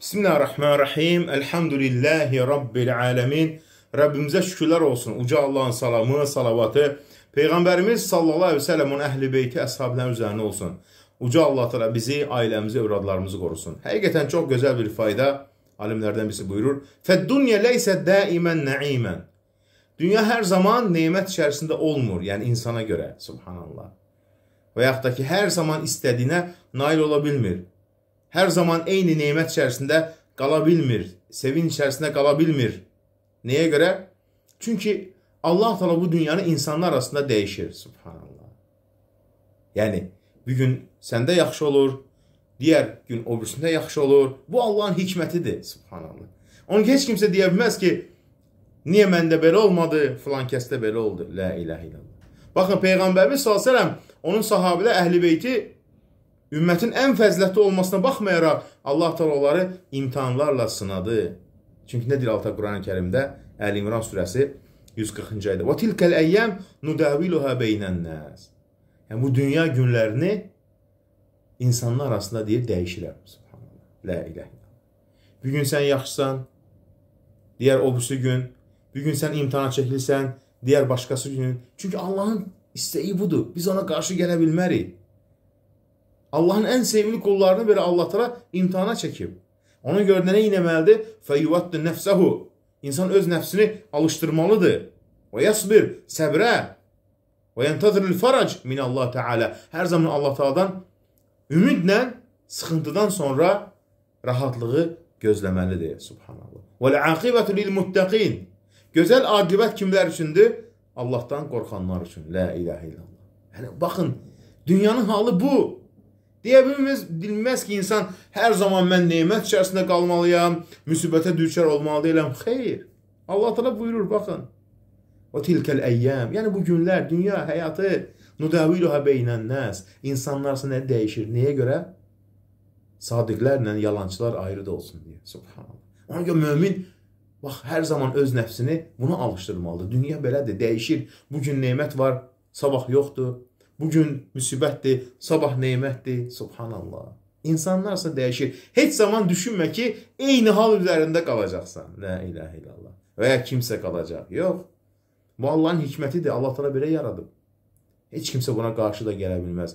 Bismillahirrahmanirrahim. Elhamdülillahi Rabbil alemin. Rəbbimizə şükürlər olsun. Uca Allahın salamı, salavatı, Peyğəmbərimiz sallallahu aleyhi ve sellem onun əhl-i beyti əshablərin üzərinə olsun. Uca Allah təala bizi, ailəmizi, övradlarımızı qorusun. Həqiqətən çox gözəl bir fayda alimlərdən birisi buyurur. Fəd-dunya leysə daimən naimen. Dünya hər zaman nemət içərisində olmur, yəni insana görə, subhanallah. Və yaxud da ki, hər zaman istədiyinə nail ola bilmir hər zaman eyni nemət içərisində qala bilmir, sevin içərisində qala bilmir. Nəyə görə? Çünki Allah təala bu dünyanı insanlar arasında dəyişir, subhanallah. Yəni bu gün səndə yaxşı olur, digər gün öbürsündə yaxşı olur. Bu Allahın hikmətidir, subhanallah. Onu heç kimsə deyə bilməz ki, niyə məndə belə olmadı, filan kəsdə belə oldu. La ilaha illallah. Baxın peyğəmbərimiz sallallahu əleyhi və səlləm onun sahabeləri Əhlübeyti Ümmətin ən fəzilətli olmasına baxmayaraq Allah təala onları imtahanlarla sınadı. Çünki nə deyir Allah Qurani Kərimdə? Əli İmran surəsi 140-cı ayədə. "Və tilkal ayyam nudaviluha beynən-nas." Yəni bu dünya günlərini insanlar arasında deyir dəyişirəm. Subhanallah. La ilahe illallah. Bu gün sən yaxşısan, digər obusu gün, bu gün sən imtahana çəkilsən, digər başqası gün. Çünki Allahın istəyi budur. Biz ona qarşı gələ bilmərik. Allahın ən sevimli qullarını belə Allah təala imtahana çəkib. Ona görə nə etməlidir? Feyuvattu nəfsəhu. İnsan öz nəfsini alışdırmalıdır. Və yasbir səbrə. Və yentazirul farac min Allah Teala. Hər zaman Allah Teala'dan ümidlə sıxıntıdan sonra rahatlığı gözləməlidir. Subhanallah. Vəl aqibətu lil muttaqin. Gözəl aqibət kimlər üçündür? Allahdan qorxanlar üçün. La ilahe illallah. Yəni baxın, dünyanın halı bu. Deyə bilməz, bilməz ki, insan hər zaman mən neymət içərisində qalmalıyam, müsibətə düşər olmalı deyiləm. Xeyr. Allah təala buyurur, baxın. O tilkəl əyyam. Yəni bu günlər, dünya həyatı nudaviluha beynən nəs. İnsanlar nə dəyişir? Nəyə görə? Sadiqlərlə yalançılar ayrı da olsun deyə. Subhanallah. Ona görə mömin bax hər zaman öz nəfsini buna alışdırmalıdır. Dünya belədir, dəyişir. Bu gün nemət var, sabah yoxdur. Bugün müsibətdir, sabah neymətdir, subhanallah. İnsanlarsa dəyişir. Heç zaman düşünmə ki, eyni hal üzərində qalacaqsan. Lə iləhə illallah. Və ya kimsə qalacaq. Yox. Bu Allahın hikmətidir. Allah təala belə yaradıb. Heç kimsə buna qarşı da gələ bilməz.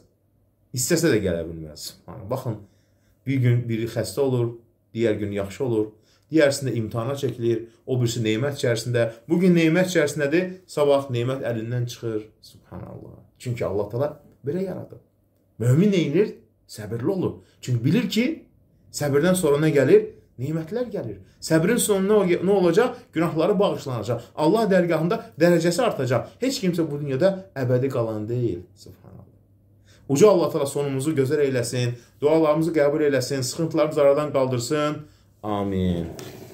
İstəsə də gələ bilməz. Baxın, bir gün biri xəstə olur, digər gün yaxşı olur. Digərsində imtahana çəkilir, o birisi nemət içərisində. Bu gün nemət içərisindədir, sabah nemət əlindən çıxır. Subhanallah. Çünki Allah təala belə yaradıb. Mömin eynir, səbirli olur. Çünki bilir ki, səbirdən sonra nə gəlir? Nemətlər gəlir. Səbrin sonunda nə olacaq? Günahları bağışlanacaq. Allah dərgahında dərəcəsi artacaq. Heç kimsə bu dünyada əbədi qalan deyil. Subhanallah. Uca Allah təala sonumuzu gözəl eyləsin, dualarımızı qəbul eyləsin, sıxıntılarımızı aradan qaldırsın. Amin.